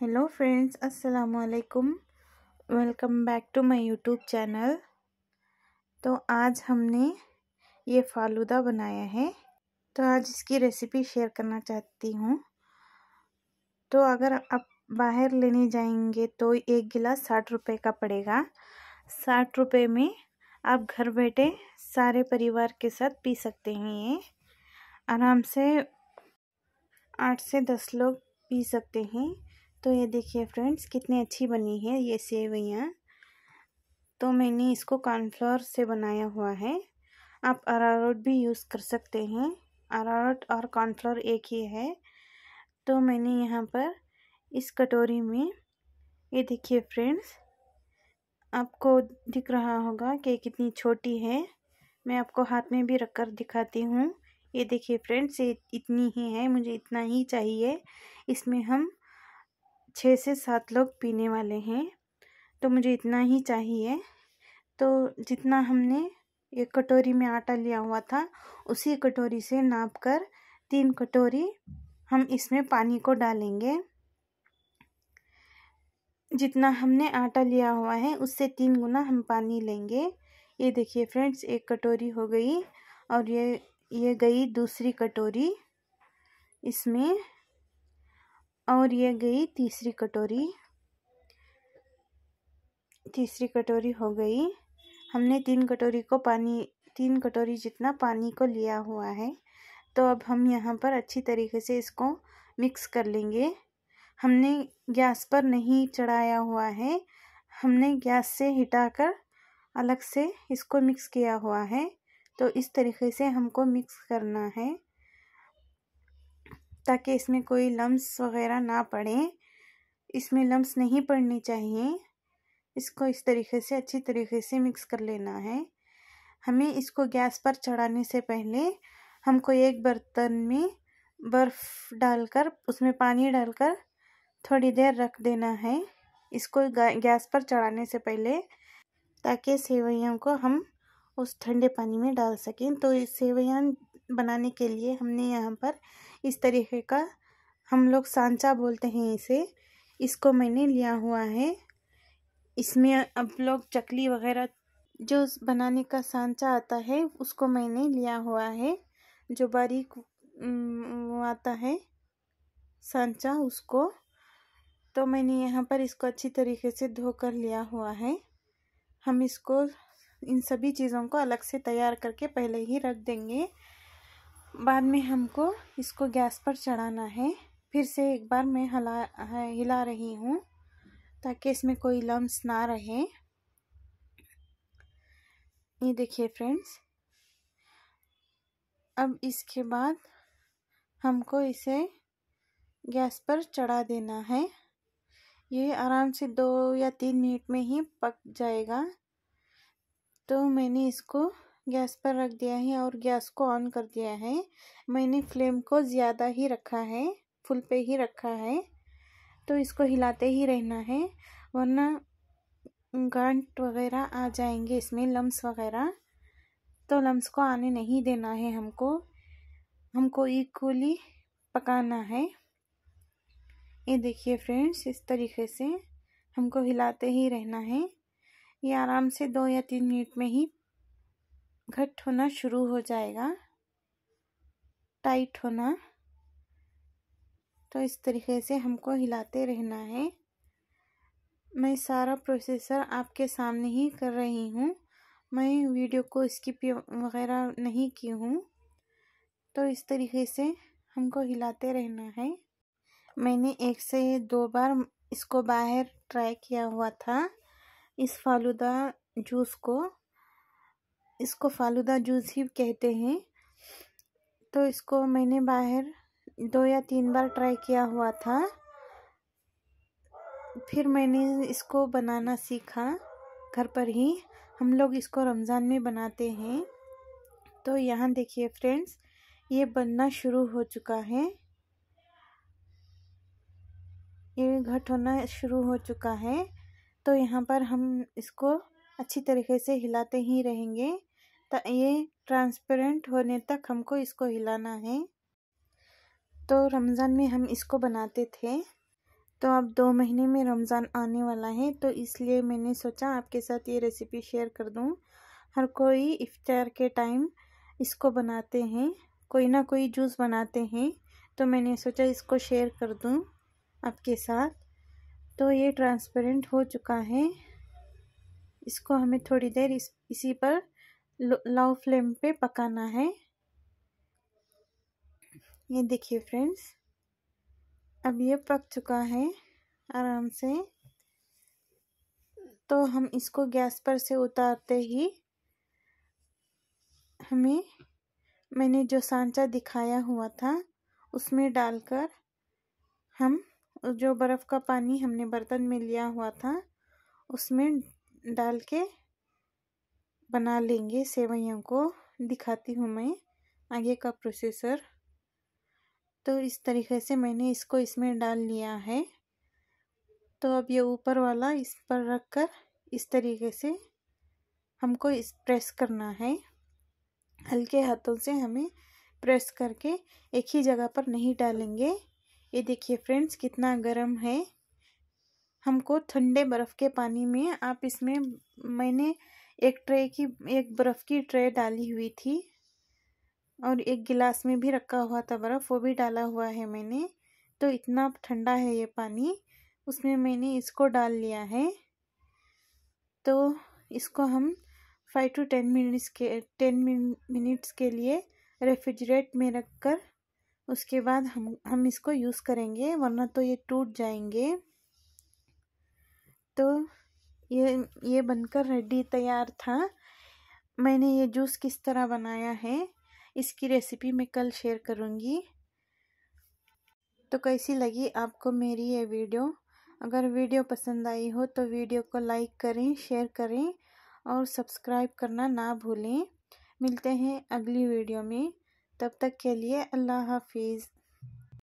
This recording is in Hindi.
हेलो फ्रेंड्स अस्सलाम वालेकुम welcome back to my YouTube channel तो आज हमने ये फालूदा बनाया है तो आज इसकी रेसिपी शेयर करना चाहती हूँ तो अगर आप बाहर लेने जाएंगे तो एक गिलास साठ रुपए का पड़ेगा साठ रुपए में आप घर बैठे सारे परिवार के साथ पी सकते हैं ये आराम से आठ से दस लोग पी सकते हैं तो ये देखिए फ्रेंड्स कितनी अच्छी बनी है ये सेवैयाँ तो मैंने इसको कॉर्नफ्लोर से बनाया हुआ है आप अरारोट भी यूज़ कर सकते हैं अरारोट और कॉर्नफ्लोर एक ही है तो मैंने यहाँ पर इस कटोरी में ये देखिए फ्रेंड्स आपको दिख रहा होगा कि कितनी छोटी है मैं आपको हाथ में भी रख कर दिखाती हूँ ये देखिए फ्रेंड्स ये इतनी ही है मुझे इतना ही चाहिए इसमें हम छः से सात लोग पीने वाले हैं तो मुझे इतना ही चाहिए तो जितना हमने एक कटोरी में आटा लिया हुआ था उसी कटोरी से नाप कर तीन कटोरी हम इसमें पानी को डालेंगे जितना हमने आटा लिया हुआ है उससे तीन गुना हम पानी लेंगे ये देखिए फ्रेंड्स एक कटोरी हो गई और ये ये गई दूसरी कटोरी इसमें और ये गई तीसरी कटोरी तीसरी कटोरी हो गई हमने तीन कटोरी को पानी तीन कटोरी जितना पानी को लिया हुआ है तो अब हम यहाँ पर अच्छी तरीके से इसको मिक्स कर लेंगे हमने गैस पर नहीं चढ़ाया हुआ है हमने गैस से हिटाकर अलग से इसको मिक्स किया हुआ है तो इस तरीके से हमको मिक्स करना है ताकि इसमें कोई लम्स वगैरह ना पड़े इसमें लम्स नहीं पड़ने चाहिए इसको इस तरीके से अच्छी तरीके से मिक्स कर लेना है हमें इसको गैस पर चढ़ाने से पहले हमको एक बर्तन में बर्फ़ डालकर उसमें पानी डालकर थोड़ी देर रख देना है इसको गैस पर चढ़ाने से पहले ताकि सेवैयों को हम उस ठंडे पानी में डाल सकें तो सेवैयाँ बनाने के लिए हमने यहाँ पर इस तरीके का हम लोग सांचा बोलते हैं इसे इसको मैंने लिया हुआ है इसमें अब लोग चकली वगैरह जो बनाने का सांचा आता है उसको मैंने लिया हुआ है जो बारीक आता है सांचा उसको तो मैंने यहाँ पर इसको अच्छी तरीके से धो कर लिया हुआ है हम इसको इन सभी चीज़ों को अलग से तैयार करके पहले ही रख देंगे बाद में हमको इसको गैस पर चढ़ाना है फिर से एक बार मैं हला हिला रही हूँ ताकि इसमें कोई लम्स ना रहे ये देखिए फ्रेंड्स अब इसके बाद हमको इसे गैस पर चढ़ा देना है ये आराम से दो या तीन मिनट में ही पक जाएगा तो मैंने इसको गैस पर रख दिया है और गैस को ऑन कर दिया है मैंने फ्लेम को ज़्यादा ही रखा है फुल पे ही रखा है तो इसको हिलाते ही रहना है वरना गांठ वगैरह आ जाएंगे इसमें लम्स वगैरह तो लम्स को आने नहीं देना है हमको हमको इक्वली पकाना है ये देखिए फ्रेंड्स इस तरीके से हमको हिलाते ही रहना है ये आराम से दो या तीन मिनट में ही घट होना शुरू हो जाएगा टाइट होना तो इस तरीके से हमको हिलाते रहना है मैं सारा प्रोसेसर आपके सामने ही कर रही हूँ मैं वीडियो को स्किप वगैरह नहीं की हूँ तो इस तरीके से हमको हिलाते रहना है मैंने एक से दो बार इसको बाहर ट्राई किया हुआ था इस फालूदा जूस को इसको फालूदा जूस ही कहते हैं तो इसको मैंने बाहर दो या तीन बार ट्राई किया हुआ था फिर मैंने इसको बनाना सीखा घर पर ही हम लोग इसको रमज़ान में बनाते हैं तो यहाँ देखिए फ्रेंड्स ये बनना शुरू हो चुका है ये घट होना शुरू हो चुका है तो यहाँ पर हम इसको अच्छी तरीके से हिलाते ही रहेंगे तो ये ट्रांसपेरेंट होने तक हमको इसको हिलाना है तो रमज़ान में हम इसको बनाते थे तो अब दो महीने में रमज़ान आने वाला है तो इसलिए मैंने सोचा आपके साथ ये रेसिपी शेयर कर दूँ हर कोई इफ्तार के टाइम इसको बनाते हैं कोई ना कोई जूस बनाते हैं तो मैंने सोचा इसको शेयर कर दूँ आपके साथ तो ये ट्रांसपेरेंट हो चुका है इसको हमें थोड़ी देर इस इसी पर लो फ्लेम पे पकाना है ये देखिए फ्रेंड्स अब ये पक चुका है आराम से तो हम इसको गैस पर से उतारते ही हमें मैंने जो सांचा दिखाया हुआ था उसमें डालकर हम जो बर्फ़ का पानी हमने बर्तन में लिया हुआ था उसमें डाल के बना लेंगे सेवैयों को दिखाती हूँ मैं आगे का प्रोसेसर तो इस तरीके से मैंने इसको इसमें डाल लिया है तो अब ये ऊपर वाला इस पर रख कर इस तरीके से हमको इस प्रेस करना है हल्के हाथों से हमें प्रेस करके एक ही जगह पर नहीं डालेंगे ये देखिए फ्रेंड्स कितना गर्म है हमको ठंडे बर्फ़ के पानी में आप इसमें मैंने एक ट्रे की एक बर्फ़ की ट्रे डाली हुई थी और एक गिलास में भी रखा हुआ था बर्फ़ वो भी डाला हुआ है मैंने तो इतना ठंडा है ये पानी उसमें मैंने इसको डाल लिया है तो इसको हम फाइव टू टेन मिनट्स के टेन मिनट्स के लिए रेफ्रिजरेट में रख कर उसके बाद हम हम इसको यूज़ करेंगे वरना तो ये टूट जाएंगे ये ये बनकर रेडी तैयार था मैंने ये जूस किस तरह बनाया है इसकी रेसिपी मैं कल शेयर करूँगी तो कैसी लगी आपको मेरी ये वीडियो अगर वीडियो पसंद आई हो तो वीडियो को लाइक करें शेयर करें और सब्सक्राइब करना ना भूलें मिलते हैं अगली वीडियो में तब तक के लिए अल्लाह हाफिज़